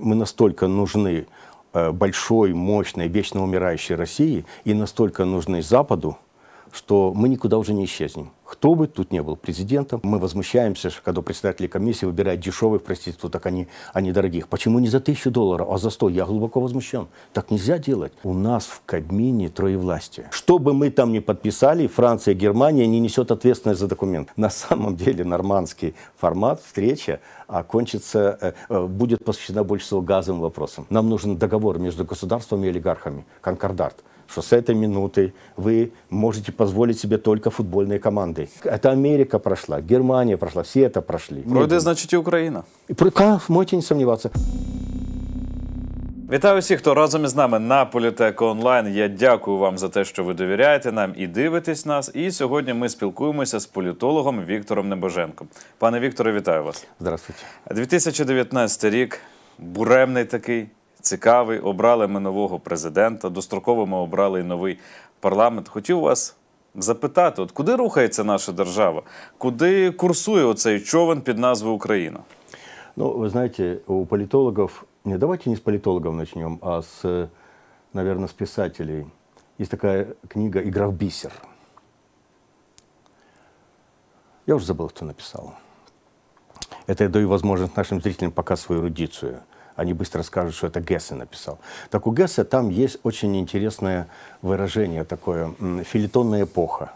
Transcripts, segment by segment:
Мы настолько нужны э, большой, мощной, вечно умирающей России и настолько нужны Западу, что мы никуда уже не исчезнем. Кто бы тут не был президентом, мы возмущаемся, когда председатели комиссии выбирают дешевых проституток, а не, а не дорогих. Почему не за тысячу долларов, а за сто? Я глубоко возмущен. Так нельзя делать. У нас в Кабмине троевластие. Что бы мы там ни подписали, Франция, и Германия не несет ответственность за документ. На самом деле нормандский формат, встреча, окончится, а э, э, будет посвящена больше всего газовым вопросам. Нам нужен договор между государствами и олигархами, конкордат что с этой минуты вы можете позволить себе только футбольные команды. Это Америка прошла, Германия прошла, все это прошли. Пройде, ну, значить, і Україна. И, можете не сомневаться. Вітаю всіх, хто разом із нами на Політеко онлайн. Я дякую вам за те, що ви довіряєте нам і дивитесь нас. І сьогодні ми спілкуємося з політологом Віктором Небоженком. Пане Вікторе, вітаю вас. Здравствуйте. 2019 рік буремний такий цікавий. Обрали ми нового президента, достроково ми обрали новий парламент. Хотів вас. Запитати, от куди рухається наша держава, куди курсує оцей човен під назвою Україна? Ну, ви знаєте, у політологів, не давайте не з політологів почнемо, а з, наверное, з писателей. Есть така книга «Игра в бисер». Я уже забыл, кто написал. Это я даю возможность нашим зрителям пока свою эрудицию – они быстро скажут, что это Гессе написал. Так у Гессе там есть очень интересное выражение такое, филитонная эпоха.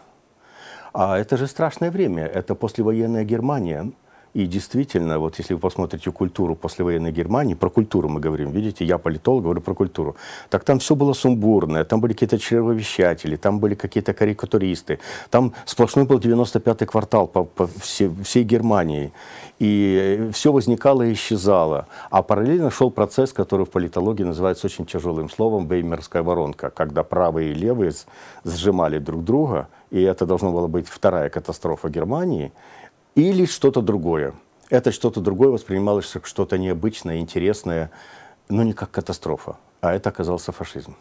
А это же страшное время, это послевоенная Германия – и действительно, вот если вы посмотрите культуру послевоенной Германии, про культуру мы говорим, видите, я политолог, говорю про культуру, так там все было сумбурное, там были какие-то чревовещатели, там были какие-то карикатуристы, там сплошной был 95-й квартал по, по всей, всей Германии. И все возникало и исчезало. А параллельно шел процесс, который в политологии называется очень тяжелым словом «беймерская воронка», когда правые и левые сжимали друг друга, и это должно было быть вторая катастрофа Германии – или что-то другое. Это что-то другое воспринималось как что-то необычное, интересное, но не как катастрофа, а это оказался фашизм.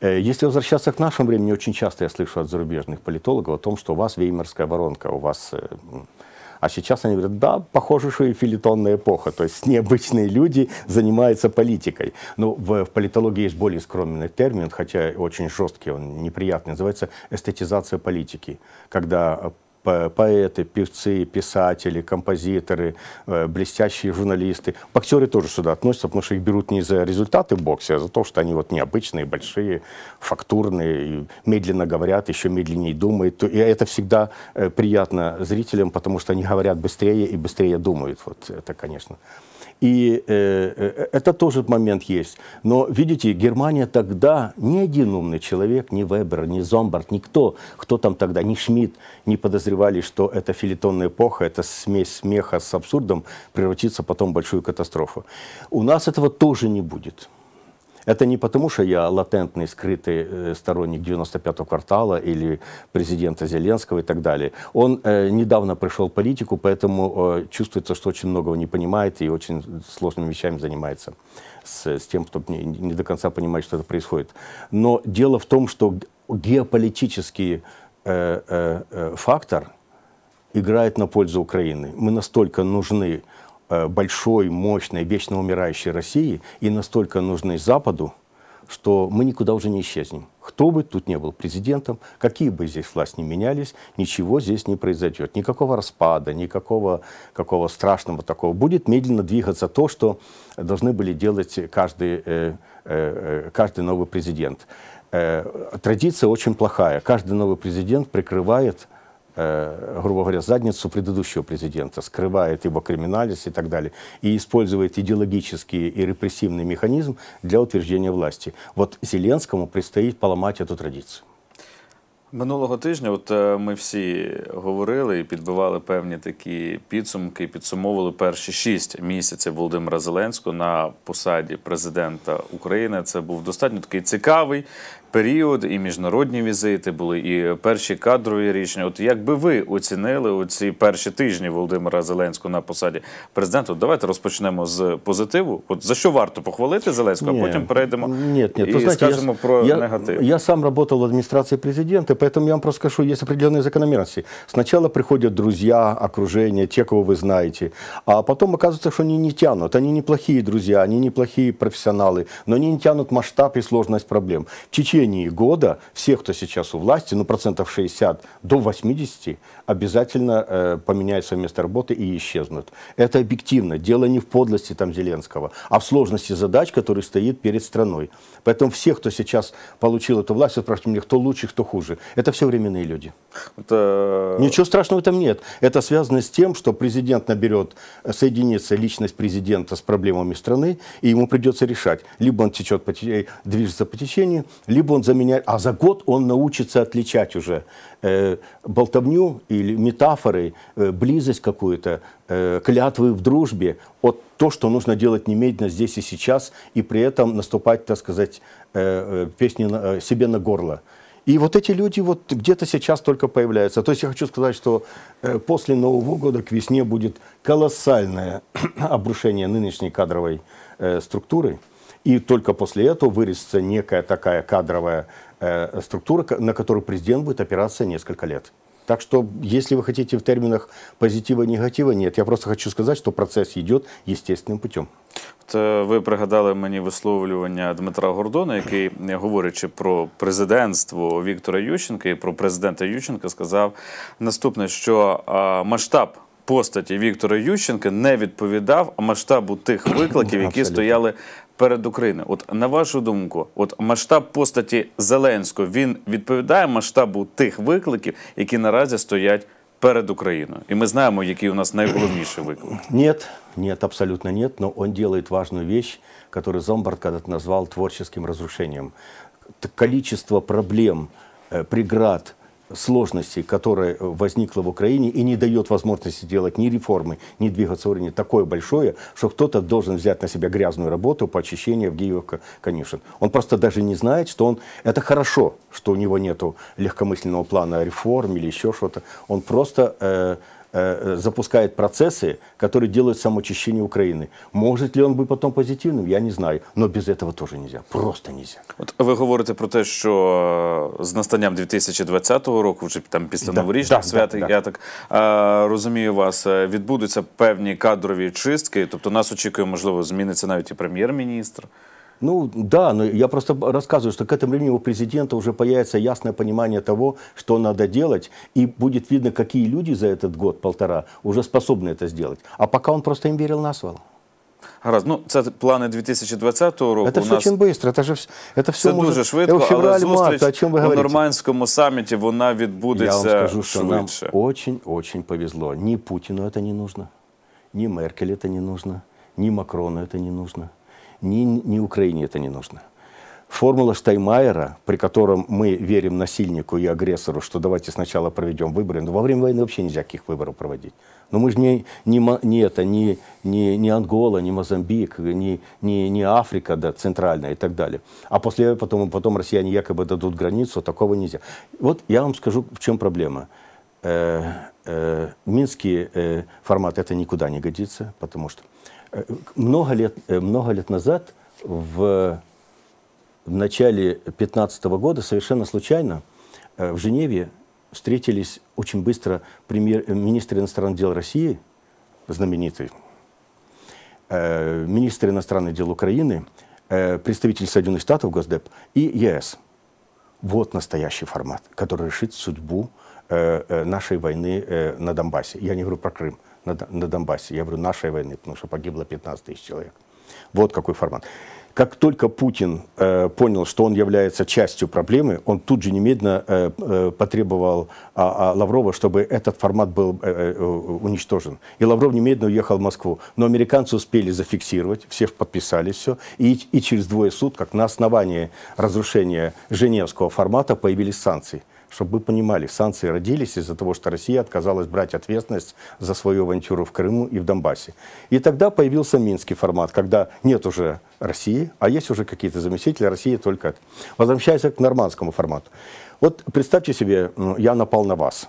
Э, если возвращаться к нашему времени, очень часто я слышу от зарубежных политологов о том, что у вас веймарская воронка, у вас... Э, а сейчас они говорят, да, похоже, что и филитонная эпоха, то есть необычные люди занимаются политикой. Но в, в политологии есть более скромный термин, хотя очень жесткий, он неприятный, называется эстетизация политики, когда э, поэты, певцы, писатели, композиторы, э, блестящие журналисты. Боксеры тоже сюда относятся, потому что их берут не за результаты бокса, а за то, что они вот необычные, большие, фактурные, медленно говорят, еще медленнее думают. И это всегда э, приятно зрителям, потому что они говорят быстрее и быстрее думают. Вот это, конечно. И э, э, это тоже момент есть. Но, видите, Германия тогда, ни один умный человек, ни Вебер, ни Зомбард, никто, кто там тогда, ни Шмидт, не подозревали, что эта филитонная эпоха, эта смесь смеха с абсурдом превратится потом в большую катастрофу. У нас этого тоже не будет. Это не потому, что я латентный, скрытый э, сторонник 95-го квартала или президента Зеленского и так далее. Он э, недавно пришел в политику, поэтому э, чувствуется, что очень многого не понимает и очень сложными вещами занимается с, с тем, чтобы не, не до конца понимать, что это происходит. Но дело в том, что геополитический э, э, э фактор играет на пользу Украины. Мы настолько нужны Э, большой, мощной, вечно умирающей России и настолько нужны Западу, что мы никуда уже не исчезнем. Кто бы тут не был президентом, какие бы здесь власти не менялись, ничего здесь не произойдет. Никакого распада, никакого какого страшного такого. Будет медленно двигаться то, что должны были делать каждый, э, э, э каждый новый президент. Э, традиция очень плохая. Каждый новый президент прикрывает Е, грубо говоря, задницу предыдущего президента, скрывает его криминальность и так далее, и использует идеологический и репрессивный механизм для утверждения власти. Вот Зеленскому предстоит поломать эту традицию. Минулого тижня, от е, ми всі говорили і підбивали певні такі підсумки, підсумовували перші шість місяців Володимира Зеленського на посаді президента України. Це був достатньо такий цікавий, період, і міжнародні візити були, і перші кадрові рішення. От якби ви оцінили оці перші тижні Володимира Зеленського на посаді президента? Давайте розпочнемо з позитиву. От за що варто похвалити Зеленського, а потім перейдемо нет, нет. и знаете, скажемо я, про я, негатив. Я сам работал в адміністрації президента, поэтому я вам просто скажу, є определенные закономірності. Спочатку приходять друзі, окруження, ті, кого ви знаєте, а потім, оказывается, що они не тянуть. Они неплохие друзья, они неплохие профессионалы, но они не тянуть масштаб і сложність проблем. В течение года всех, кто сейчас у власти, ну процентов 60 до 80, обязательно э, поменяют свое место работы и исчезнут. Это объективно. Дело не в подлости там Зеленского, а в сложности задач, которые стоит перед страной. Поэтому всех, кто сейчас получил эту власть, спрашивают меня, кто лучше, кто хуже. Это все временные люди. Это... Ничего страшного в этом нет. Это связано с тем, что президент наберет, э, соединится личность президента с проблемами страны, и ему придется решать. Либо он течет по, движется по течению, либо либо он заменяет, а за год он научится отличать уже э, болтовню или метафоры, э, близость какую-то, э, клятвы в дружбе от того, что нужно делать немедленно здесь и сейчас, и при этом наступать, так сказать, э, э песни на, э, себе на горло. И вот эти люди вот где-то сейчас только появляются. То есть я хочу сказать, что э, после Нового года к весне будет колоссальное обрушение нынешней кадровой структуры. И только после этого вырастется некая такая кадровая э, структура, на которую президент будет опираться несколько лет. Так что, если вы хотите в терминах позитива и негатива, нет. Я просто хочу сказать, что процесс идет естественным путем. Э, ви пригадали мені висловлювання Дмитра Гордона, який, е, говорячи про президентство Віктора Ющенка і про президента Ющенка, сказав наступне, що масштаб постаті Віктора Ющенка не відповідав масштабу тих викликів, які Абсолютно. стояли перед Україною. От на вашу думку, от масштаб постаті Зеленського він відповідає масштабу тих викликів, які наразі стоять перед Україною. І ми знаємо, який у нас найголовніший виклик. Ні, ні, абсолютно ні. Но он робить важную вещь, яку Зомбард когда-то назвав творческим разрушением. Количество проблем, э, преград – сложностей, которая э, возникла в Украине и не дает возможности делать ни реформы, ни двигаться уровень такое большое, что кто-то должен взять на себя грязную работу по очищению Авгеевка конюшен. Он просто даже не знает, что он... Это хорошо, что у него нет легкомысленного плана реформ или еще что-то. Он просто... Э, Э, э, запускает процессы, которые делают самоочищение Украины. Может ли он быть потом позитивным, я не знаю. Но без этого тоже нельзя. Просто нельзя. От ви говорите про те, що е, з настанням 2020 року, вже там після да, новорічних да, свят, да, я так е, розумію вас, е, відбудуться певні кадрові чистки. Тобто нас очікує, можливо, зміниться навіть і прем'єр-міністр. Ну да, но я просто рассказываю, что к этому времени у президента уже появится ясное понимание того, что надо делать, и будет видно, какие люди за этот год-полтора уже способны это сделать. А пока он просто им верил на свал. Гаразд, ну це плани 2020 року. Це все нас... дуже швидко, це, ж, це все це може... дуже швидко, але зустріч марта, о ви у нормандському саміті вона відбудеться швидше. Я вам скажу, що швидше. нам очень дуже повезло. Ні Путіну це не нужно, ні Меркель це не нужно, ні Макрону це не нужно ни, ни Украине это не нужно. Формула Штаймайера, при котором мы верим насильнику и агрессору, что давайте сначала проведем выборы, но во время войны вообще нельзя каких выборов проводить. Но мы же не, не, не это, не, не, не Ангола, не Мозамбик, не, не, не Африка да, центральная и так далее. А после потом, потом россияне якобы дадут границу, такого нельзя. Вот я вам скажу, в чем проблема. Э, э, минский э, формат это никуда не годится, потому что Э, много лет, э, много лет назад, в, в начале 2015 года, совершенно случайно, э, в Женеве встретились очень быстро премьер, министр иностранных дел России, знаменитый, министр иностранных дел Украины, представитель Соединенных Штатов Госдеп и ЕС. Вот настоящий формат, который решит судьбу нашей войны на Донбассе. Я не говорю про Крым на, на Донбассе. Я говорю нашей войны, потому что погибло 15 тысяч человек. Вот какой формат. Как только Путин э, понял, что он является частью проблемы, он тут же немедленно э, э, потребовал а, а, Лаврова, чтобы этот формат был э, э, уничтожен. И Лавров немедленно уехал в Москву. Но американцы успели зафиксировать, все подписали все. И, и через двое суток на основании разрушения Женевского формата появились санкции чтобы вы понимали, санкции родились из-за того, что Россия отказалась брать ответственность за свою авантюру в Крыму и в Донбассе. И тогда появился минский формат, когда нет уже России, а есть уже какие-то заместители России только... Возвращаясь к нормандскому формату. Вот представьте себе, я напал на вас,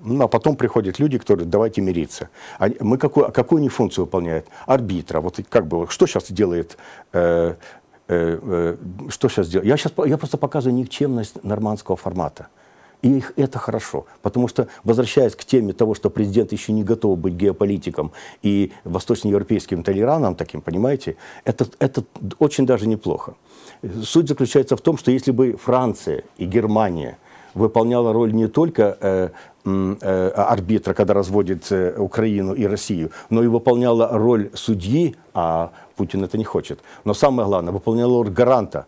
ну, а потом приходят люди, которые давайте мириться. А мы какую, а какую они функцию выполняют? Арбитра. Вот как бы, что сейчас делает... Э, э, э что сейчас делает? Я, сейчас, я просто показываю никчемность нормандского формата. И их это хорошо, потому что, возвращаясь к теме того, что президент еще не готов быть геополитиком и восточноевропейским толераном, таким, понимаете, это, это очень даже неплохо. Суть заключается в том, что если бы Франция и Германия выполняла роль не только э, э, арбитра, когда разводит э, Украину и Россию, но и выполняла роль судьи, а Путин это не хочет. Но самое главное, выполняла роль гаранта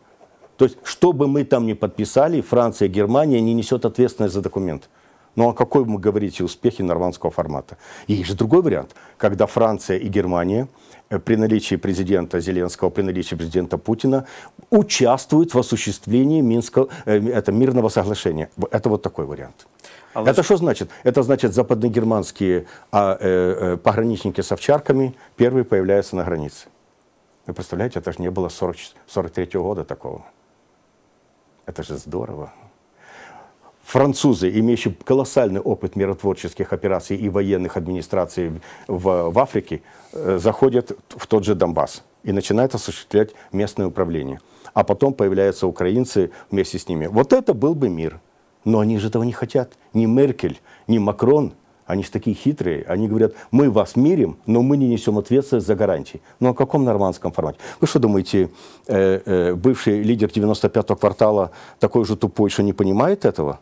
то есть, что бы мы там ни подписали, Франция, Германия не несет ответственность за документ. Ну а какой вы говорите успехи нормандского формата? И есть же другой вариант, когда Франция и Германия э, при наличии президента Зеленского, при наличии президента Путина участвуют в осуществлении Минского, э, это, мирного соглашения. Это вот такой вариант. А это что значит? Это значит, западногерманские а, э, э, пограничники с овчарками первые появляются на границе. Вы представляете, это же не было 40, 43 года такого. Это же здорово. Французы, имеющие колоссальный опыт миротворческих операций и военных администраций в, в Африке, э, заходят в тот же Донбасс и начинают осуществлять местное управление. А потом появляются украинцы вместе с ними. Вот это был бы мир. Но они же этого не хотят. Ни Меркель, ни Макрон – они же такие хитрые. Они говорят, мы вас мирим, но мы не несем ответственность за гарантии. Ну, о каком нормандском формате? Вы что думаете, э, э, бывший лидер 95-го квартала такой же тупой, что не понимает этого?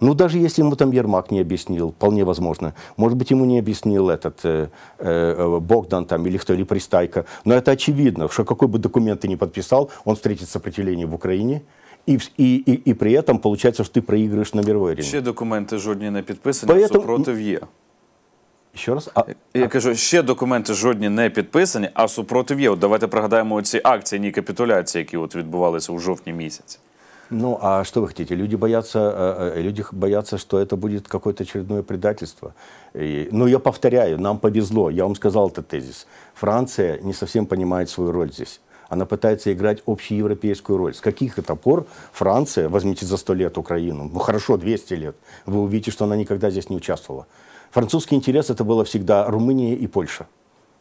Ну, даже если ему там Ермак не объяснил, вполне возможно. Может быть, ему не объяснил этот э, э, Богдан там, или кто, или Пристайка. Но это очевидно, что какой бы документ ты ни подписал, он встретит сопротивление в Украине – и и и і при этом получается, что ты проигрываешь на мировій Ще документы жодні не подписаны, Поэтому... А супротив є. Ще раз? А, Я а... кажу, ще документи жодні не підписані, а супротив є. От Давайте пригадаємо ці акції ні капітуляції, які от відбувалися у жовтні місяці. Ну, а что вы хотите? Люди боятся, люди боятся, что это будет какое-то очередное предательство. И, но ну, я повторяю, нам повезло. Я вам сказал этот тезис. Франция не совсем понимает свою роль здесь она пытается играть общеевропейскую роль. С каких это пор Франция, возьмите за сто лет Украину, ну хорошо, 200 лет, вы увидите, что она никогда здесь не участвовала. Французский интерес это было всегда Румыния и Польша.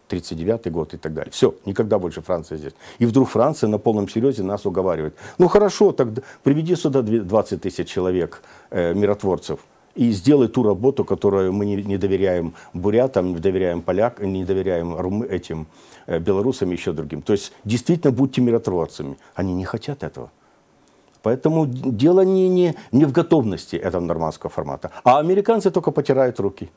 1939 год и так далее. Все, никогда больше Франция здесь. И вдруг Франция на полном серьезе нас уговаривает. Ну хорошо, тогда приведи сюда 20 тысяч человек, э, миротворцев и сделай ту работу, которую мы не, не доверяем бурятам, не доверяем полякам, не доверяем румы, этим э, белорусам и еще другим. То есть действительно будьте миротворцами. Они не хотят этого. Поэтому дело не, не, не в готовности этого нормандского формата. А американцы только потирают руки.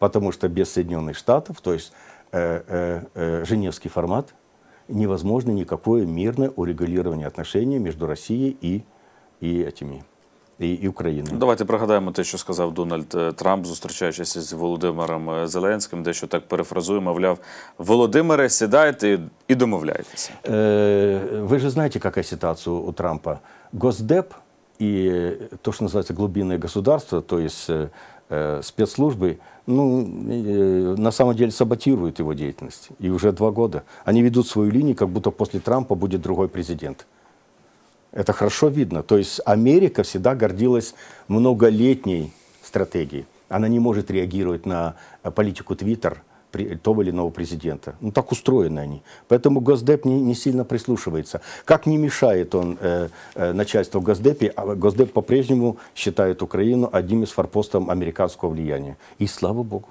Потому что без Соединенных Штатов, то есть э, э, э, Женевский формат, невозможно никакое мирное урегулирование отношений между Россией и, и этими і, і України. Ну, давайте пригадаємо те, що сказав Дональд Трамп, зустрічаючись з Володимиром Зеленським, дещо так перефразує, мовляв, Володимире, сідайте і домовляйтеся. Е, ви же знаєте, яка ситуація у Трампа? Госдеп і то, що називається глубинне государство, то есть спецслужбы, ну, на самом деле саботируют его деятельность. И уже два года. Они ведут свою линию, как будто после Трампа будет другой президент. Это хорошо видно. То есть Америка всегда гордилась многолетней стратегией. Она не может реагировать на э, политику Твиттер того или иного президента. Ну, так устроены они. Поэтому Госдеп не, не сильно прислушивается. Как не мешает он э, э, начальству Госдепе, а Госдеп по-прежнему считает Украину одним из форпостов американского влияния. И слава богу.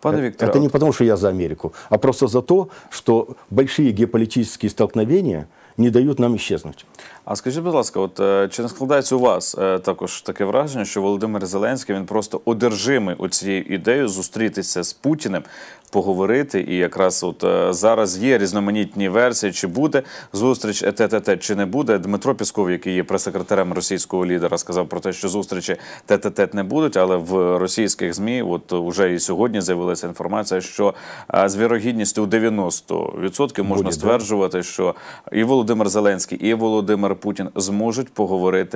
Пане э, Виктор, это не а потому, что я за Америку, а просто за то, что большие геополитические столкновения не дают нам исчезнуть. А скажіть, будь ласка, от е, чи не складається у вас е, також таке враження, що Володимир Зеленський він просто одержимий цією ідеєю зустрітися з Путіним, поговорити? І якраз от е, зараз є різноманітні версії, чи буде зустріч ТТТ, чи не буде. Дмитро Пісков, який є прес-секретарем російського лідера, сказав про те, що зустрічі ТТТ не будуть, але в російських змі, от уже і сьогодні з'явилася інформація, що з вірогідністю у 90% можна буде, стверджувати, що і Володимир Зеленський, і Володимир. Владимир Путин сможет поговорить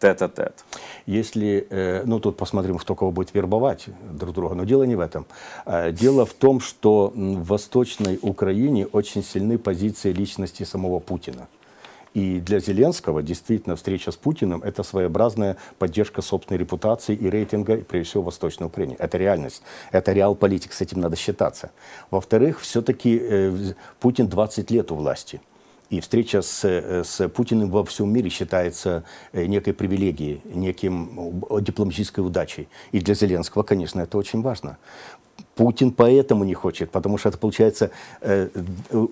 тет-а-тет? Если, э, ну тут посмотрим, кто кого будет вербовать друг друга, но дело не в этом. Э, дело в том, что в Восточной Украине очень сильны позиции личности самого Путина. И для Зеленского действительно встреча с Путиным – это своеобразная поддержка собственной репутации и рейтинга, и прежде всего, в Восточной Украине. Это реальность. Это реал политик, с этим надо считаться. Во-вторых, все-таки э, Путин 20 лет у власти – и встреча с, э, с Путиным во всем мире считается э, некой привилегией, неким дипломатической удачей. И для Зеленского, конечно, это очень важно. Путин поэтому не хочет, потому что это получается э,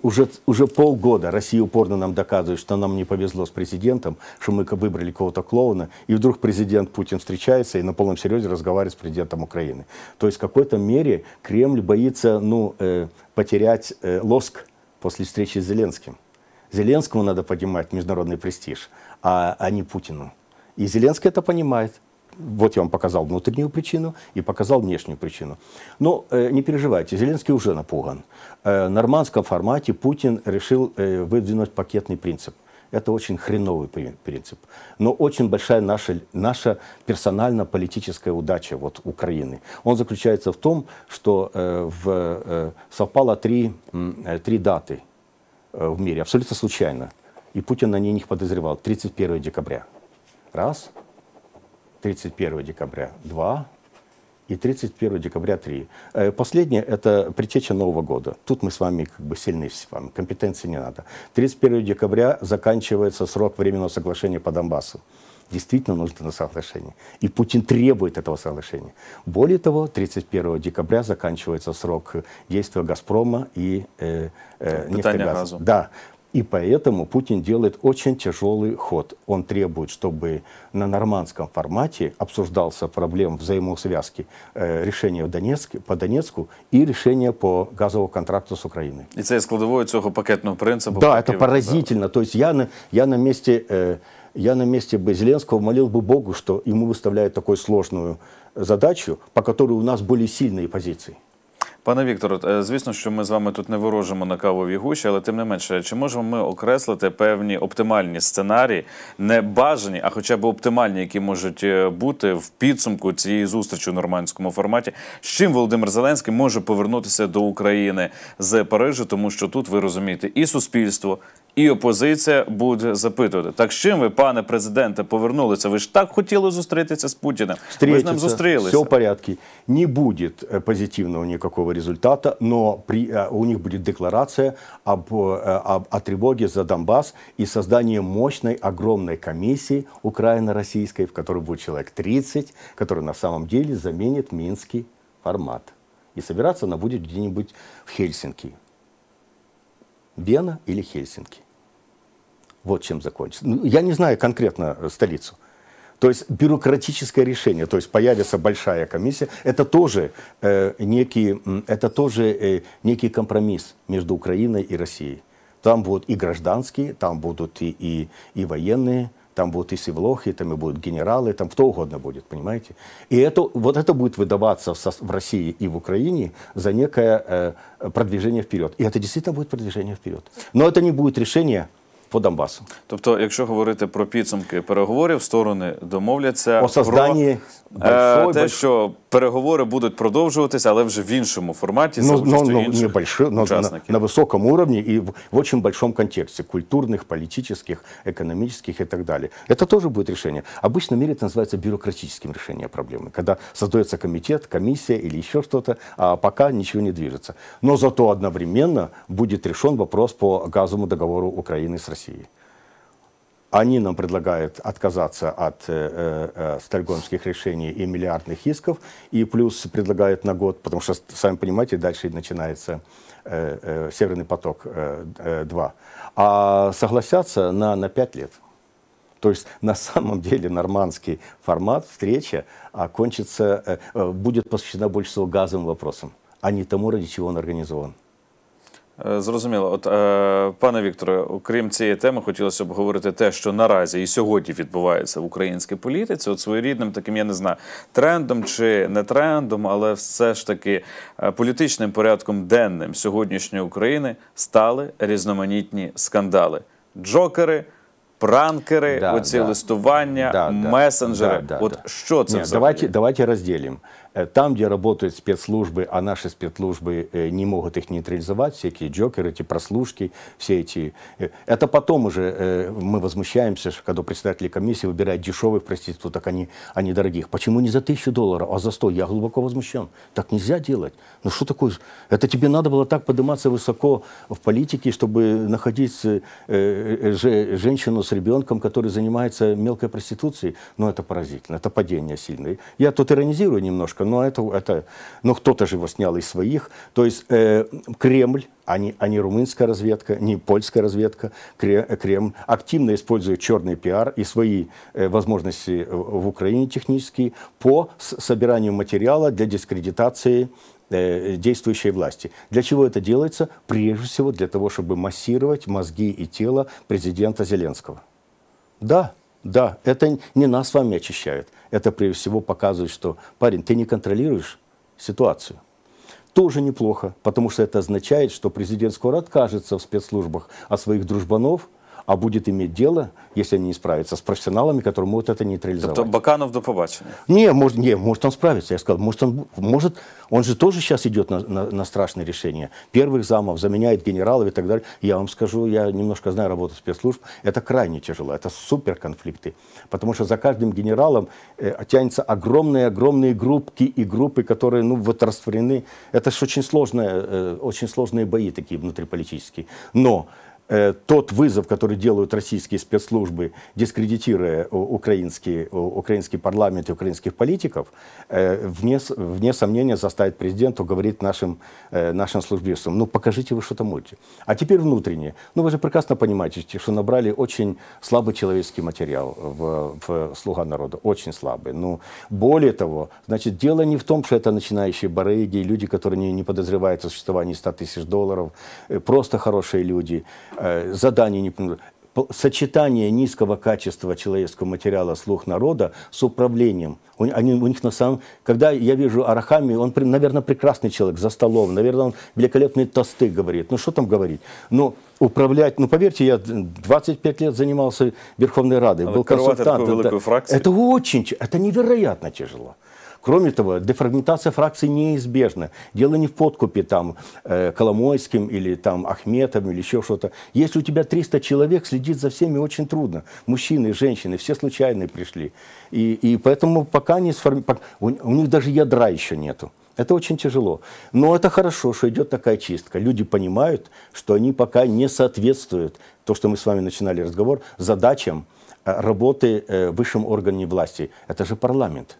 уже, уже полгода Россия упорно нам доказывает, что нам не повезло с президентом, что мы выбрали кого-то клоуна, и вдруг президент Путин встречается и на полном серьезе разговаривает с президентом Украины. То есть в какой-то мере Кремль боится ну, э, потерять э, лоск после встречи с Зеленским. Зеленскому надо поднимать международный престиж, а, а не Путину. И Зеленский это понимает. Вот я вам показал внутреннюю причину и показал внешнюю причину. Но э, не переживайте, Зеленский уже напуган. Э, в нормандском формате Путин решил э, выдвинуть пакетный принцип. Это очень хреновый принцип. Но очень большая наша, наша персонально-политическая удача вот, Украины. Он заключается в том, что э, в, э, совпало три, э, три даты – Э, в мире абсолютно случайно. И Путин на ней не подозревал. 31 декабря. Раз. 31 декабря. Два. И 31 декабря 3. Э, последнее – это предтеча Нового года. Тут мы с вами как бы сильны с вами, компетенции не надо. 31 декабря заканчивается срок временного соглашения по Донбассу действительно нужно соглашение. И Путин требует этого соглашения. Более того, 31 декабря заканчивается срок действия «Газпрома» и э, э, «Нефтегаза». Да. И поэтому Путин делает очень тяжелый ход. Он требует, чтобы на нормандском формате обсуждался проблем взаимосвязки э, решения в Донецке, по Донецку и решения по газовому контракту с Украиной. И это складовое цього пакетного принципа. Да, это поразительно. Да. То есть я на, я на месте... Э, я на месте бы Зеленского молил бы Богу, что ему выставляют такую сложную задачу, по которой у нас более сильные позиции. Пане Вікторе, е, звісно, що ми з вами тут не ворожимо на кавові гущі, але тим не менше, чи можемо ми окреслити певні оптимальні сценарії, не бажані, а хоча б оптимальні, які можуть е, бути в підсумку цієї зустрічі у нормандському форматі, з чим Володимир Зеленський може повернутися до України з Парижу, тому що тут ви розумієте і суспільство, І опозиція буде запитувати: так з чим ви, пане президенте, повернулися? Ви ж так хотіли зустрітися з Путіним. Встретиться, ви ж ним зустрілися. Все в порядку. Не буде э, позитивного ніякого результату, але при, э, у них буде декларація об, э, об, о тревоге за Донбас і создании мощной, огромной комиссии украино-российской, в которой будет человек 30, который на самом деле заменит минский формат. И собираться она будет где-нибудь в Хельсинки. Вена или Хельсинки. Вот чем закончится. Ну, я не знаю конкретно э, столицу. То есть бюрократическое решение, то есть появится большая комиссия, это тоже, э, некий, это тоже э, некий компромисс между Украиной и Россией. Там будут и гражданские, там будут и, и, и военные, там будут и севлохи, там и будут генералы, там кто угодно будет, понимаете? И это, вот это будет выдаваться в, в России и в Украине за некое э, продвижение вперед. И это действительно будет продвижение вперед. Но это не будет решение по Донбасу. Тобто, якщо говорити про підсумки переговорів, сторони домовляться О про созданні большой, те, що Переговоры будут продовжуватися, але вже в іншому форматі ну, за но, ну, но, ну, інших небольших, но, на, на высоком уровне и в, в очень большом контексте культурных, политических, экономических и так далее. Это тоже будет решение. Обычно в мире это называется бюрократическим решением проблемы, когда создается комитет, комиссия или еще что-то, а пока ничего не движется. Но зато одновременно будет решен вопрос по газовому договору Украины с Россией. Они нам предлагают отказаться от э, э, э стальгонских решений и миллиардных исков, и плюс предлагают на год, потому что, сами понимаете, дальше начинается э, э, Северный поток-2. Э, э, а согласятся на, на 5 лет. То есть на самом деле нормандский формат, встреча, кончится, э, э, будет посвящена больше всего газовым вопросам, а не тому, ради чего он организован. Е, зрозуміло, от е, пане Вікторе, окрім цієї теми, хотілося б говорити те, що наразі і сьогодні відбувається в українській політиці. От своєрідним таким я не знаю трендом чи не трендом, але все ж таки е, політичним порядком денним сьогоднішньої України стали різноманітні скандали: джокери. пранкери, да, вот да. листування, да, мессенджеры. Да, да, вот да. что это? Нет, давайте, давайте разделим. Там, где работают спецслужбы, а наши спецслужбы не могут их нейтрализовать, всякие джокеры, эти прослушки, все эти... Это потом уже мы возмущаемся, когда председатели комиссии выбирают дешевых проституток, а не, а не дорогих. Почему не за тысячу долларов, а за сто? Я глубоко возмущен. Так нельзя делать. Ну что такое? Это тебе надо было так подниматься высоко в политике, чтобы находить женщину с ребенком, который занимается мелкой проституцией. Ну это поразительно, это падение сильное. Я тут иронизирую немножко, Порошенко. Но это, это но кто-то же его снял из своих. То есть э, Кремль, а не, а не румынская разведка, не польская разведка, Кремль активно использует черный пиар и свои э, возможности в Украине технические по собиранию материала для дискредитации э, действующей власти. Для чего это делается? Прежде всего для того, чтобы массировать мозги и тело президента Зеленского. Да, да, это не нас с вами очищает. Это прежде всего показывает, что, парень, ты не контролируешь ситуацию. Тоже неплохо, потому что это означает, что президент скоро откажется в спецслужбах от своих дружбанов – а будет иметь дело, если они не справятся, с профессионалами, которые могут это нейтрализовать. Тобто Баканов до побачення? Ні, може, ні, може он справиться. Я сказал, может он, может, он же тоже сейчас идет на, на, на страшные решения. Первых замов заменяет генералов и так далее. Я вам скажу, я немножко знаю работу спецслужб, это крайне тяжело, это суперконфликты. Потому что за каждым генералом э, тянется огромные-огромные группки и группы, которые, ну, вот растворены. Это же очень сложные, э, очень сложные бои такие внутриполитические. Но Э, тот вызов, который делают российские спецслужбы, дискредитируя э, украинский, э, украинский парламент и украинских политиков, вне, вне сомнения заставит президенту говорить нашим, нашим службистам, ну покажите вы что-то можете. А теперь внутреннее. Ну вы же прекрасно понимаете, что набрали очень слабый человеческий материал в, в «Слуга народа», очень слабый. Ну, более того, значит, дело не в том, что это начинающие барыги, люди, которые не, не подозревают о существовании 100 тысяч долларов, просто хорошие люди – Э, задание не сочетание низкого качества человеческого материала слух народа с управлением. У, они, у них на самом... Когда я вижу Арахами, он, наверное, прекрасный человек за столом, наверное, он великолепные тосты говорит. Ну, что там говорить? Ну, управлять... Ну, поверьте, я 25 лет занимался Верховной Радой, а был консультантом. Да. Это очень... Это невероятно тяжело. Кроме того, дефрагментация фракций неизбежна. Дело не в подкупе там э, Коломойским или там Ахметом или еще что-то. Если у тебя 300 человек, следить за всеми очень трудно. Мужчины женщины, все случайные пришли. И, и поэтому пока не сформировали, у, у них даже ядра еще нету. Это очень тяжело. Но это хорошо, что идет такая чистка. Люди понимают, что они пока не соответствуют, то, что мы с вами начинали разговор, задачам э, работы э, в высшем органе власти. Это же парламент.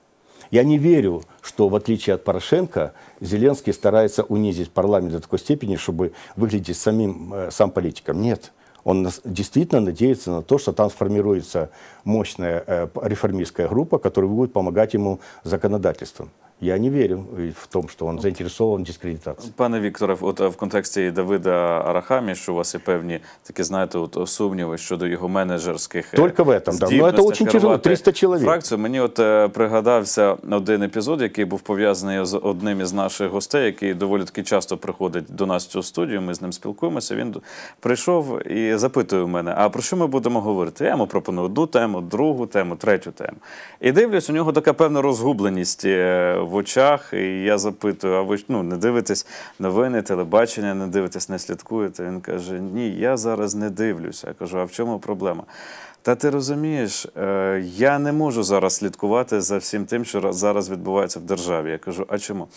Я не верю, что, в отличие от Порошенко, Зеленский старается унизить парламент до такой степени, чтобы выглядеть самим, э, сам политиком. Нет. Он действительно надеется на то, что там сформируется мощная э, реформистская группа, которая будет помогать ему законодательством. Я не верю э, в тому, що він заінтересований в дискредитації. Пане Вікторе, от е, в контексті Давида Арахамі, що у вас є певні такі, знаєте, от е, сумніви щодо його менеджерських е, Только в этом, да. Ну, це дуже тяжело, 300 чоловік. Фракцію мені от пригадався один епізод, який був пов'язаний з одним із наших гостей, який доволі таки часто приходить до нас в цю студію. Ми з ним спілкуємося. Він прийшов і запитує мене: а про що ми будемо говорити? Я йому пропоную одну тему, другу тему, третю тему. І дивлюсь, у нього така певна розгубленість в очах. І я запитую: а ви ну, не дивитесь новини, телебачення, не дивитесь, не слідкуєте? Він каже: Ні, я зараз не дивлюся. Я кажу, а в чому проблема? Та ти розумієш, е, я не можу зараз слідкувати за всім тим, що зараз відбувається в державі. Я кажу, а чому?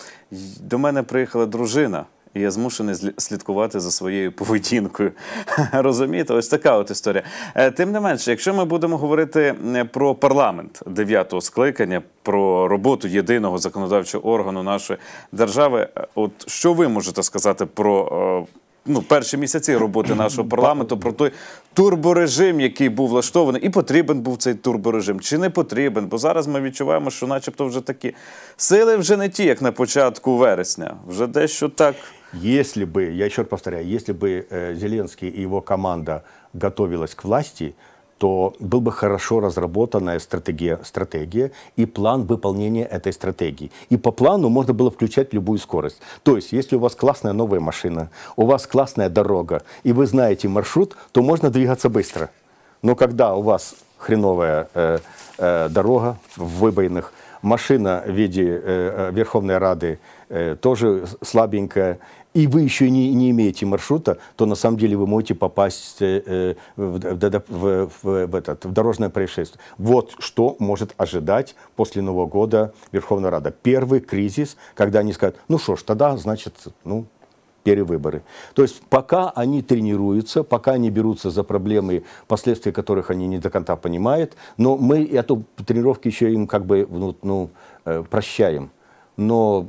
До мене приїхала дружина і я змушений слідкувати за своєю поведінкою. Розумієте, ось така от історія. Е, тим не менше, якщо ми будемо говорити е, про парламент дев'ятого скликання, про роботу єдиного законодавчого органу нашої держави, е, от що ви можете сказати про? Ну, перші місяці роботи нашого парламенту про той турборежим, який був влаштований, і потрібен був цей турборежим, чи не потрібен? Бо зараз ми відчуваємо, що, начебто, вже такі сили вже не ті, як на початку вересня, вже дещо так. Если бы, я еще раз повторяю, если бы э, Зеленский и его команда готовилась к власти, то был бы хорошо разработанная стратегия, стратегия и план выполнения этой стратегии. И по плану можно было включать любую скорость. То есть, если у вас классная новая машина, у вас классная дорога, и вы знаете маршрут, то можно двигаться быстро. Но когда у вас хреновая э, э, дорога в выбоинах, машина в виде э, э Верховной Рады э, тоже слабенькая, и вы еще не, не имеете маршрута, то на самом деле вы можете попасть э, э в, в, в, в, в, этот, в дорожное происшествие. Вот что может ожидать после Нового года Верховная Рада. Первый кризис, когда они скажут, ну что ж, тогда, значит, ну, перевыборы. То есть пока они тренируются, пока они берутся за проблемы, последствия которых они не до конца понимают, но мы эту тренировки еще им как бы ну, ну, э, прощаем. Но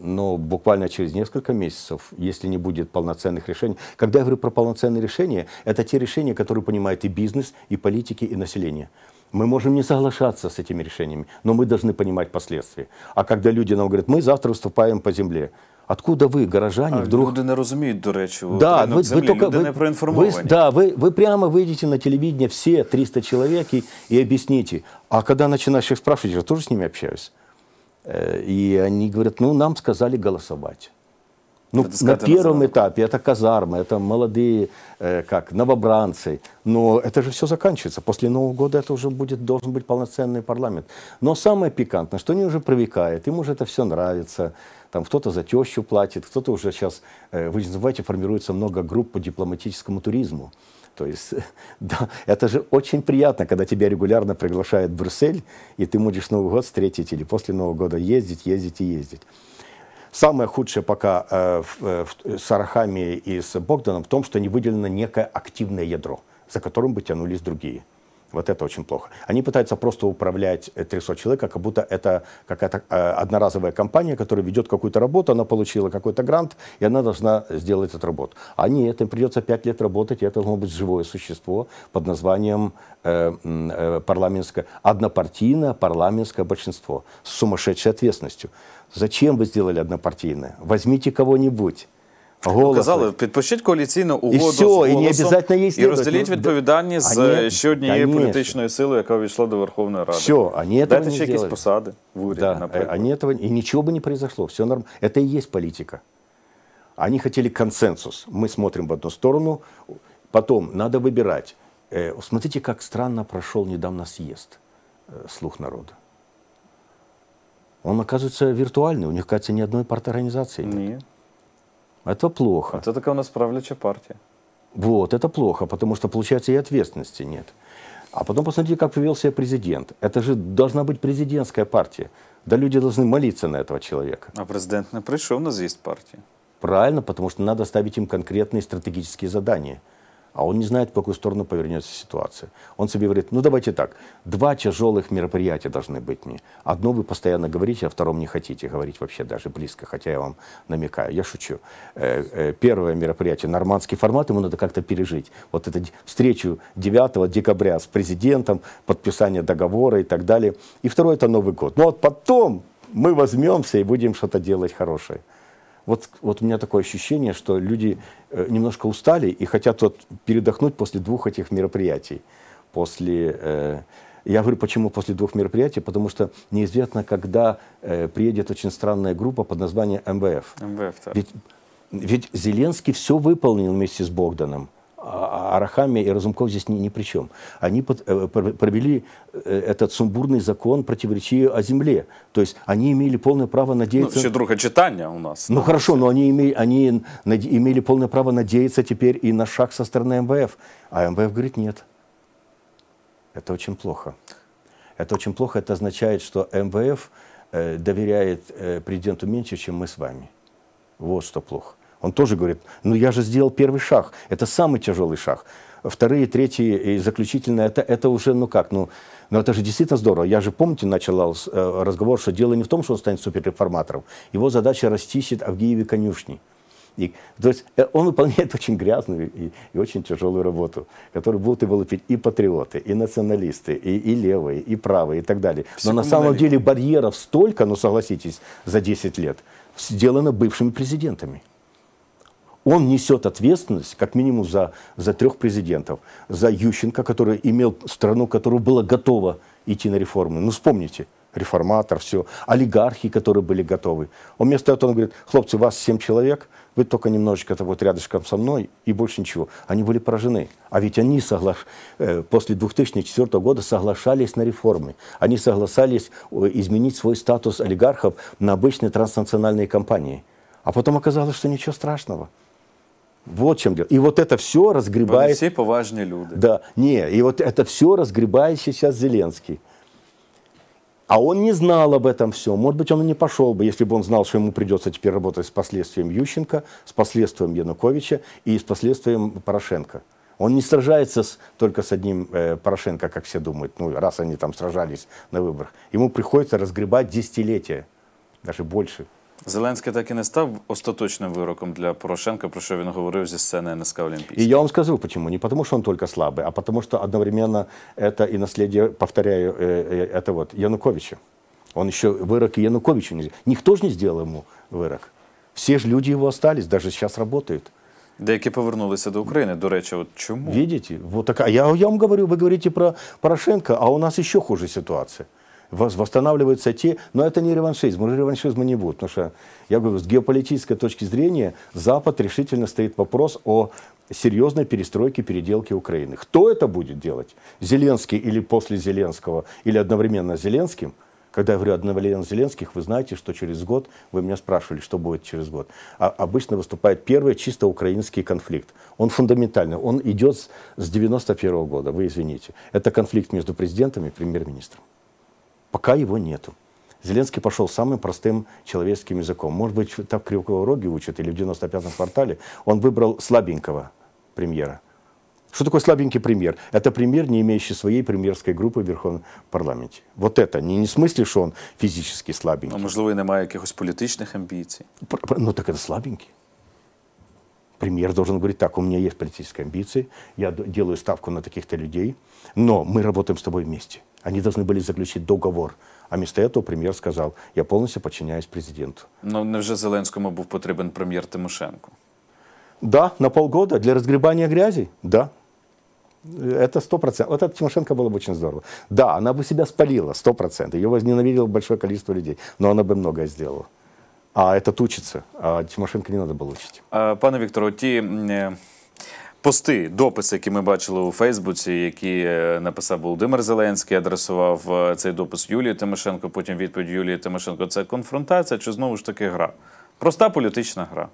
но буквально через несколько месяцев, если не будет полноценных решений. Когда я говорю про полноценные решения, это те решения, которые понимают и бизнес, и политики, и население. Мы можем не соглашаться с этими решениями, но мы должны понимать последствия. А когда люди нам говорят, мы завтра выступаем по земле, Откуда вы, горожане, а, вдруг... Люди не разумеют, до речі, да, ви, землі, ви, люди ви, не проінформовані. Ви, да, вы вы прямо выйдете на телевидение все 300 человек и, и объясните. А когда начинаешь их спрашивать, я тоже с ними общаюсь. Э, и они говорят, ну, нам сказали голосовать. Ну, это на первом этапе это казармы, это молодые, э, как, новобранцы. Но это же все заканчивается. После Нового года это уже будет, должен быть полноценный парламент. Но самое пикантное, что они уже привыкают, им уже это все нравится. Там кто-то за тещу платит, кто-то уже сейчас, э, вы знаете, забывайте, формируется много групп по дипломатическому туризму. То есть да, это же очень приятно, когда тебя регулярно приглашает в Брюссель, и ты можешь Новый год встретить или после Нового года ездить, ездить и ездить. Самое худшее пока э, в, э, в, э, с Арахами и с Богданом в том, что не выделено некое активное ядро, за которым бы тянулись другие. Вот это очень плохо. Они пытаются просто управлять 300 э, человек, а как будто это какая-то э, одноразовая компания, которая ведет какую-то работу, она получила какой-то грант, и она должна сделать эту работу. А нет, им придется 5 лет работать, и это должно быть живое существо под названием э, э, парламентское, однопартийное парламентское большинство с сумасшедшей ответственностью. Зачем вы сделали однопартийное? Возьмите кого-нибудь голоси. Казали, підпишіть коаліційну угоду і все, з голосом і, не і розділіть ну, відповідальність з а ще однією конечно. політичною силою, яка війшла до Верховної Ради. Все, они Дайте не ще сделали. якісь посади в уряді, да, а, наприклад. Они этого, і нічого би не произошло. Все норм... Это і є політика. Они хотели консенсус. Мы смотрим в одну сторону, потом надо выбирать. Э, смотрите, как странно прошел недавно съезд э, слух народа. Он, оказывается, виртуальный. У них, кажется, ни одной парторганизации нет. нет. Это плохо. Это такая у нас правлячая партия. Вот, это плохо, потому что, получается, и ответственности нет. А потом посмотрите, как повел себя президент. Это же должна быть президентская партия. Да люди должны молиться на этого человека. А президент не пришел, у нас есть партия. Правильно, потому что надо ставить им конкретные стратегические задания – а он не знает, в какую сторону повернется ситуация. Он себе говорит, ну давайте так, два тяжелых мероприятия должны быть мне. Одно вы постоянно говорите, а втором не хотите говорить вообще даже близко, хотя я вам намекаю, я шучу. Э, э, первое мероприятие, нормандский формат, ему надо как-то пережить. Вот эту встречу 9 декабря с президентом, подписание договора и так далее. И второе, это Новый год. Ну вот а потом мы возьмемся и будем что-то делать хорошее. Вот, вот у меня такое ощущение, что люди э, немножко устали и хотят вот передохнуть после двух этих мероприятий. После, э, я говорю, почему после двух мероприятий? Потому что неизвестно, когда э, приедет очень странная группа под названием МВФ. МВФ, да. Ведь, ведь Зеленский все выполнил вместе с Богданом. А, а арахами и Разумков здесь ни, ни при чем. Они под, э, провели э, этот сумбурный закон противоречия о земле. То есть они имели полное право надеяться... Ну, еще читания у нас. Ну, да, хорошо, но они, имели, они наде, имели полное право надеяться теперь и на шаг со стороны МВФ. А МВФ говорит, нет. Это очень плохо. Это очень плохо. Это означает, что МВФ э, доверяет э, президенту меньше, чем мы с вами. Вот что плохо. Он тоже говорит, ну я же сделал первый шаг, это самый тяжелый шаг. Вторые, третьи и заключительные, это, это уже, ну как, ну, но ну, это же действительно здорово. Я же, помните, начал э, разговор, что дело не в том, что он станет суперреформатором. Его задача расчистить Авгиеве конюшни. И, то есть э, он выполняет очень грязную и, и очень тяжелую работу, которую будут его лупить и патриоты, и националисты, и, и левые, и правые, и так далее. Все Но на самом деле барьеров столько, ну согласитесь, за 10 лет сделано бывшими президентами он несет ответственность, как минимум, за, за трех президентов. За Ющенко, который имел страну, которая была готова идти на реформы. Ну, вспомните, реформатор, все. Олигархи, которые были готовы. Он вместо этого он говорит, хлопцы, вас семь человек, вы только немножечко это вот рядышком со мной и больше ничего. Они были поражены. А ведь они соглаш... Э, после 2004 года соглашались на реформы. Они соглашались э, изменить свой статус олигархов на обычные транснациональные компании. А потом оказалось, что ничего страшного. Вот чем дело. И вот это все разгребает... Все поважные люди. Да. Не, и вот это все разгребает сейчас Зеленский. А он не знал об этом все. Может быть, он и не пошел бы, если бы он знал, что ему придется теперь работать с последствием Ющенко, с последствием Януковича и с последствием Порошенко. Он не сражается с, только с одним э, Порошенко, как все думают, ну, раз они там сражались на выборах. Ему приходится разгребать десятилетия, даже больше. Зеленський так і не став остаточным вироком для Порошенка, про що він говорив зі сцени НСК Олімпійських. И я вам скажу, почему. Не потому, что он только слабый, а потому, что одновременно это и наследие, повторяю, э, э, это вот Януковича. Он еще вырок и Януковичу не сделал. Никто же не сделал ему вырок. Все же люди его остались, даже сейчас работают. Деякі повернулися до України. До речі, от чому? Видите? Вот такая. Я, я вам говорю, вы говорите про Порошенко, а у нас еще хуже ситуация восстанавливаются те, но это не реваншизм, реваншизма не будет, потому что, я говорю, с геополитической точки зрения Запад решительно стоит вопрос о серьезной перестройке, переделке Украины. Кто это будет делать? Зеленский или после Зеленского, или одновременно Зеленским? Когда я говорю одновременно Зеленских, вы знаете, что через год, вы меня спрашивали, что будет через год. А обычно выступает первый чисто украинский конфликт. Он фундаментальный, он идет с 91 -го года, вы извините. Это конфликт между президентом и премьер-министром. Пока его нету. Зеленский пошел самым простым человеческим языком. Может быть, так кривокороги учат, или в 95-м квартале он выбрал слабенького премьера. Что такое слабенький премьер? Это премьер, не имеющий своей премьерской группы в Верховному парламенті. Вот это. Не, не в смысле, що він фізично слабенький. Ну, можливо, і немає якихось політичних амбіцій. Ну так это слабенький. Премьер должен говорить, так, у меня есть политические амбиции, я делаю ставку на таких-то людей, но мы работаем с тобой вместе. Они должны были заключить договор. А вместо этого премьер сказал: Я полностью подчиняюсь президенту. Но Ну невже Зеленскому был потребен премьер Тимошенко? Да, на полгода для разгребания грязи, да. Это сто процентов. Вот это Тимошенко было бы очень здорово. Да, она бы себя спалила, сто процентов. Ее возненавидело большое количество людей, но она бы многое сделала. А это учится. А Тимошенко не надо было учить. А, пане Віктору, ті Пости, дописи, які ми бачили у Фейсбуці, які написав Володимир Зеленський, адресував цей допис Юлії Тимошенко. Потім відповідь Юлії Тимошенко. Це конфронтація чи знову ж таки гра? Проста політична гра.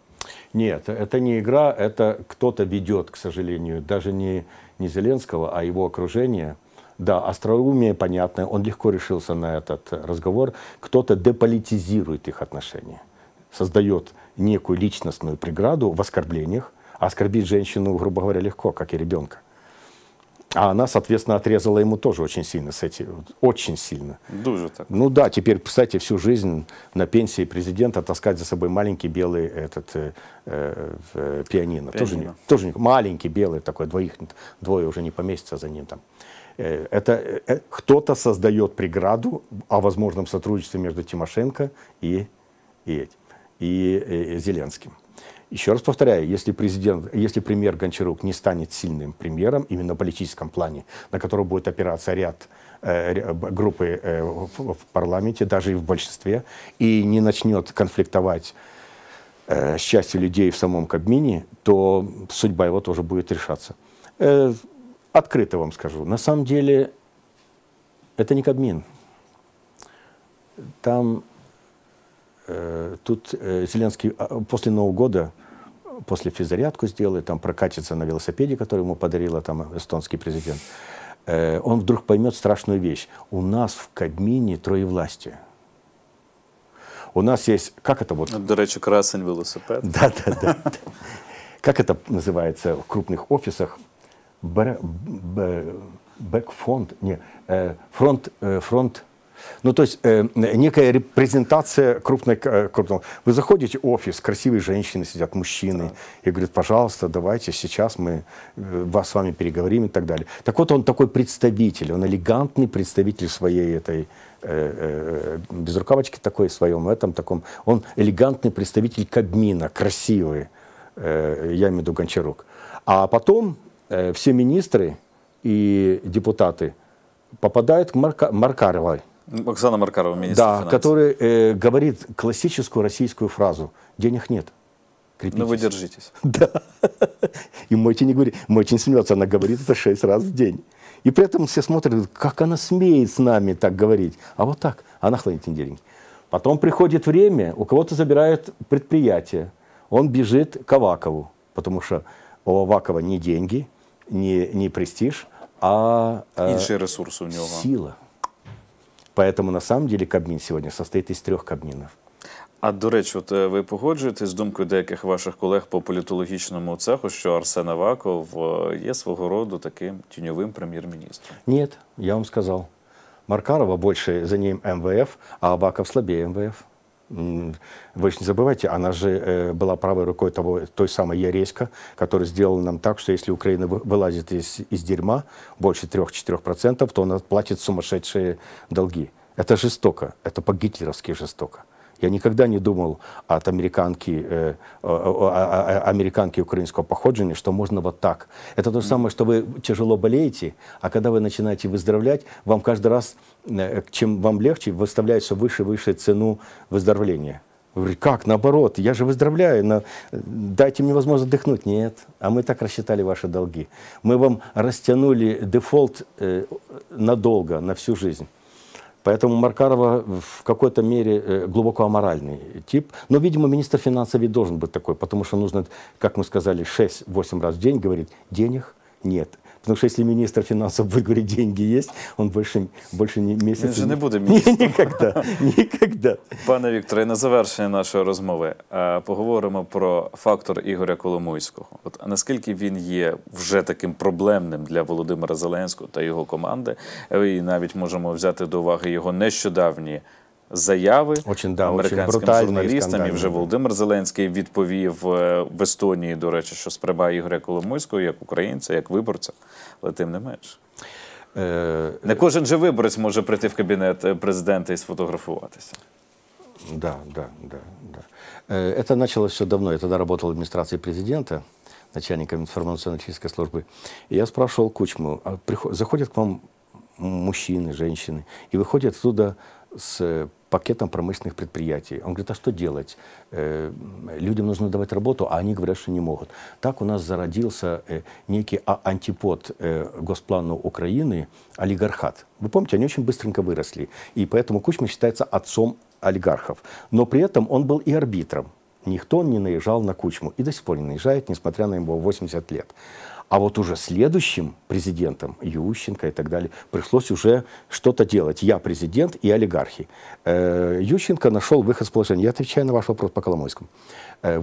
Ні, це не гра, це хтось веде, к сожалению, даже не, не Зеленского, а его окружение. Да, остроумие понятно, он легко решился на этот разговор. Кто-то деполитизирует их отношения, создает некую личностную преграду в оскорблениях, Оскорбить женщину, грубо говоря, легко, как и ребенка. А она, соответственно, отрезала ему тоже очень сильно с этим. Очень сильно. Дуже так. Ну да, теперь, кстати, всю жизнь на пенсии президента таскать за собой маленький белый этот, э, э, пианино. Э, пианино. Тоже, тоже маленький белый такой, двоих, двое уже не поместится за ним там. Э, это э, кто-то создает преграду о возможном сотрудничестве между Тимошенко и, и, и, и Зеленским. Еще раз повторяю, если, президент, если премьер Гончарук не станет сильным премьером именно в политическом плане, на который будет опираться ряд э, группы э, в, в парламенте, даже и в большинстве, и не начнет конфликтовать э, с частью людей в самом Кабмине, то судьба его тоже будет решаться. Э, открыто вам скажу, на самом деле это не Кабмин. Там, э, тут э, Зеленский а, после Нового года после физзарядку сделает, там прокатится на велосипеде, который ему подарила там эстонский президент, э, он вдруг поймет страшную вещь. У нас в Кабмине власти. У нас есть, как это вот... До речи, красень велосипед. Да, да, да. Как это называется в крупных офисах? Бэкфонд, не, э, фронт, э, фронт ну, то есть э, некая репрезентация крупной, э, крупного. Вы заходите в офис, красивые женщины сидят, мужчины, да. и говорят, пожалуйста, давайте сейчас мы э, вас с вами переговорим и так далее. Так вот, он такой представитель, он элегантный представитель своей этой э, э, э безрукавочки такой, своем этом таком. Он элегантный представитель Кабмина, красивый, э, я имею в виду Гончарук. А потом э, все министры и депутаты попадают к Марка, Маркаровой, Оксана Маркарова, министр Да, финансов. который э, говорит классическую российскую фразу «денег нет». Крепитесь. Ну вы держитесь. Да. И Мойти не говорит. Мойти не смеется, она говорит это шесть раз в день. И при этом все смотрят, как она смеет с нами так говорить. А вот так, она хранит деньги. Потом приходит время, у кого-то забирают предприятие. Он бежит к Авакову, потому что у Авакова не деньги, не, не престиж, а... Э, Инший ресурс у него. Сила. Поэтому на самом деле Кабмин сегодня состоит из трех Кабминов. А до речі, от е, ви погоджуєтесь з думкою деяких ваших колег по політологічному цеху, що Арсен Аваков е, є свого роду таким тіньовим прем'єр-міністром? Ні, я вам сказав. Маркарова більше за ним МВФ, а Аваков слабее МВФ. Вы же не забывайте, она же э, была правой рукой того, той самой Яреська, которая сделала нам так, что если Украина вылазит из, из дерьма больше 3-4%, то она платит сумасшедшие долги. Это жестоко, это по-гитлеровски жестоко. Я никогда не думал от американки, э, э, американки украинского походжения, что можно вот так. Это то же самое, что вы тяжело болеете, а когда вы начинаете выздоровлять, вам каждый раз, э, чем вам легче, выставляют все выше и выше цену выздоровления. как, наоборот, я же выздоровляю, но дайте мне возможность отдохнуть. Нет, а мы так рассчитали ваши долги. Мы вам растянули дефолт э, надолго, на всю жизнь. Поэтому Маркарова в какой-то мере э, глубоко аморальный тип. Но, видимо, министр финансов и должен быть такой, потому что нужно, как мы сказали, 6-8 раз в день говорить, денег нет. Потому что если министр финансов будет говорить, деньги есть, он больше, больше не місяця. Він вже не буде міністром. Нікогда, нікогда. Пане Вікторе, на завершення нашої розмови е, поговоримо про фактор Ігоря Коломойського. От наскільки він є вже таким проблемним для Володимира Зеленського та його команди, е, і навіть можемо взяти до уваги його нещодавні заяви очень, да, американським очень журналістам. І вже Володимир Зеленський відповів е, в Естонії, до речі, що сприймає Ігоря Коломойського як українця, як виборця, але тим не менше. Не кожен же виборець може прийти в кабінет е, президента і сфотографуватися. Да, да, да, да. Е, это началось все давно. Я тогда работал в администрации президента, начальником информационно-технической службы. И я спрашивал Кучму, а приход... заходят к вам мужчины, женщины, и выходят оттуда с э, пакетом промышленных предприятий. Он говорит, а что делать? Э, людям нужно давать работу, а они говорят, что не могут. Так у нас зародился э, некий а, антипод госплану Украины – олигархат. Вы помните, они очень быстренько выросли. И поэтому Кучма считается отцом олигархов. Но при этом он был и арбитром. Никто не наезжал на Кучму. И до сих пор не наезжает, несмотря на его 80 лет. А вот уже следующим президентом, Ющенко и так далее, пришлось уже что-то делать. Я президент и олигархи. Э, Ющенко нашел выход из положения. Я отвечаю на ваш вопрос по Коломойскому. Э,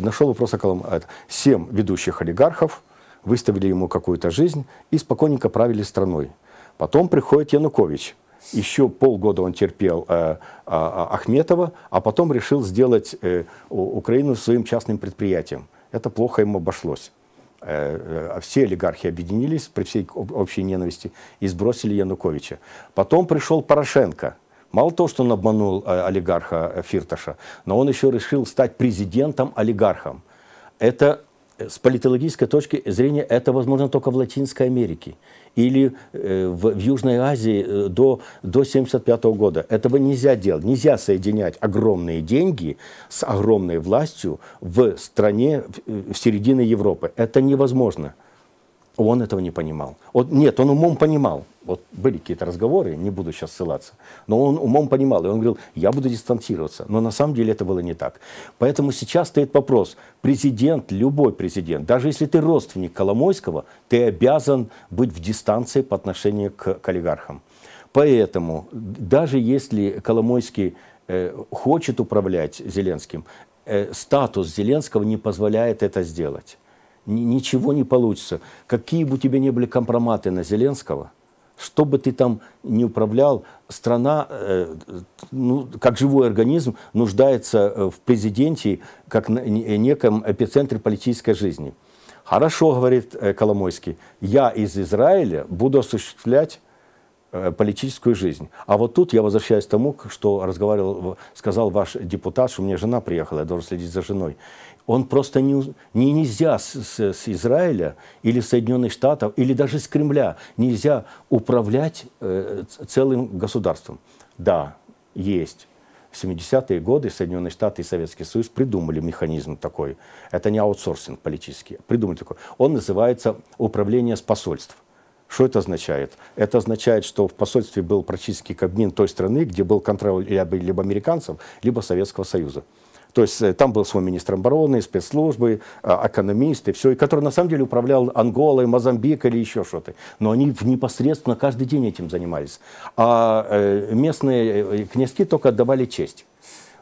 нашел вопрос о Коломойском. Семь ведущих олигархов выставили ему какую-то жизнь и спокойненько правили страной. Потом приходит Янукович. Еще полгода он терпел э, э, Ахметова, а потом решил сделать э, Украину своим частным предприятием. Это плохо ему обошлось. Э, э, все олигархи объединились при всей общей ненависти и сбросили Януковича. Потом пришел Порошенко. Мало того, что он обманул э, олигарха Фирташа, но он еще решил стать президентом-олигархом. Это с политологической точки зрения это возможно только в Латинской Америке или э, в, в Южной Азии э, до, до 1975 года. Этого нельзя делать. Нельзя соединять огромные деньги с огромной властью в стране в э, середине Европы. Это невозможно. Он этого не понимал. Вот, нет, он умом понимал. Вот были какие-то разговоры, не буду сейчас ссылаться, но он умом понимал, и он говорил, я буду дистанцироваться. Но на самом деле это было не так. Поэтому сейчас стоит вопрос, президент, любой президент, даже если ты родственник Коломойского, ты обязан быть в дистанции по отношению к, к олигархам. Поэтому даже если Коломойский э, хочет управлять Зеленским, э, статус Зеленского не позволяет это сделать ничего не получится. Какие бы у тебя ни были компроматы на Зеленского, что бы ты там ни управлял, страна, э, ну, как живой организм, нуждается э, в президенте, как неком эпицентре политической жизни. Хорошо, говорит э, Коломойский, я из Израиля буду осуществлять Э, политическую жизнь. А вот тут я возвращаюсь к тому, что разговаривал, сказал ваш депутат, что у меня жена приехала, я должен следить за женой. Он просто не, не нельзя с, с, с Израиля или Соединенных Штатов, или даже с Кремля, нельзя управлять э, целым государством. Да, есть. В 70-е годы Соединенные Штаты и Советский Союз придумали механизм такой. Это не аутсорсинг политический. А придумали такой. Он называется управление с посольств. Что это означает? Это означает, что в посольстве был практически кабмин той страны, где был контроль либо американцев, либо Советского Союза. То есть э, там был свой министр обороны, спецслужбы, э, экономисты, все, и который на самом деле управлял Анголой, Мозамбик или еще что-то. Но они непосредственно каждый день этим занимались. А э, местные князьки только отдавали честь.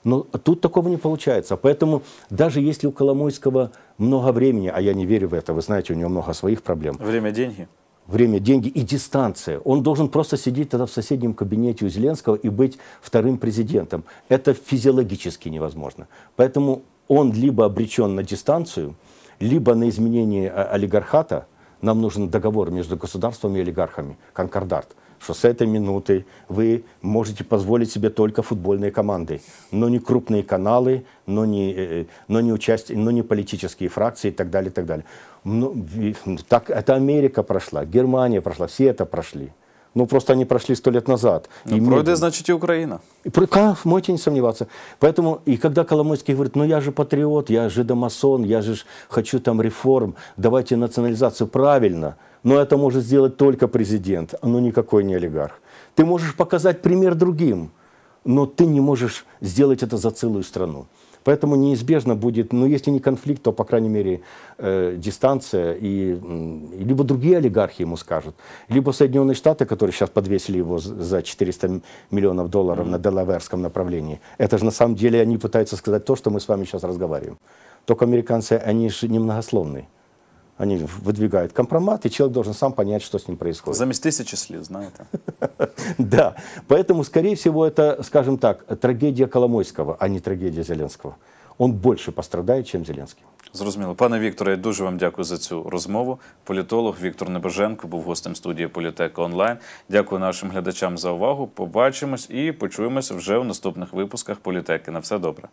Но тут такого не получается. Поэтому даже если у Коломойского много времени, а я не верю в это, вы знаете, у него много своих проблем. Время – деньги? время, деньги и дистанция. Он должен просто сидеть тогда в соседнем кабинете у Зеленского и быть вторым президентом. Это физиологически невозможно. Поэтому он либо обречен на дистанцию, либо на изменение а, олигархата. Нам нужен договор между государством и олигархами, конкордат – что с этой минуты вы можете позволить себе только футбольные команды, но не крупные каналы, но не, э, э, но не, участие, но не политические фракции и так далее, и так далее. Но, ну, так, это Америка прошла, Германия прошла, все это прошли. Ну, просто они прошли сто лет назад. Ну, и пройдет, мы... значит, и Украина. И, как, можете не сомневаться. Поэтому, и когда Коломойский говорит, ну, я же патриот, я же домосон, я же хочу там реформ, давайте национализацию правильно. Но это может сделать только президент, а но ну, никакой не олигарх. Ты можешь показать пример другим, но ты не можешь сделать это за целую страну. Поэтому неизбежно будет, ну если не конфликт, то, по крайней мере, э, дистанция. И, э, либо другие олигархи ему скажут, либо Соединенные Штаты, которые сейчас подвесили его за 400 миллионов долларов на Делаверском направлении. Это же на самом деле они пытаются сказать то, что мы с вами сейчас разговариваем. Только американцы, они же немногословные они выдвигают компромат, и человек должен сам понять, что с ним происходит. За тысячи слез, знаете. Да, поэтому, скорее всего, это, скажем так, трагедия Коломойского, а не трагедия Зеленского. Он больше пострадает, чем Зеленский. Зрозуміло. Пане Вікторе, я дуже вам дякую за цю розмову. Політолог Віктор Небеженко був гостем студії Політека онлайн. Дякую нашим глядачам за увагу. Побачимось і почуємось вже в наступних випусках політеки. На все добре.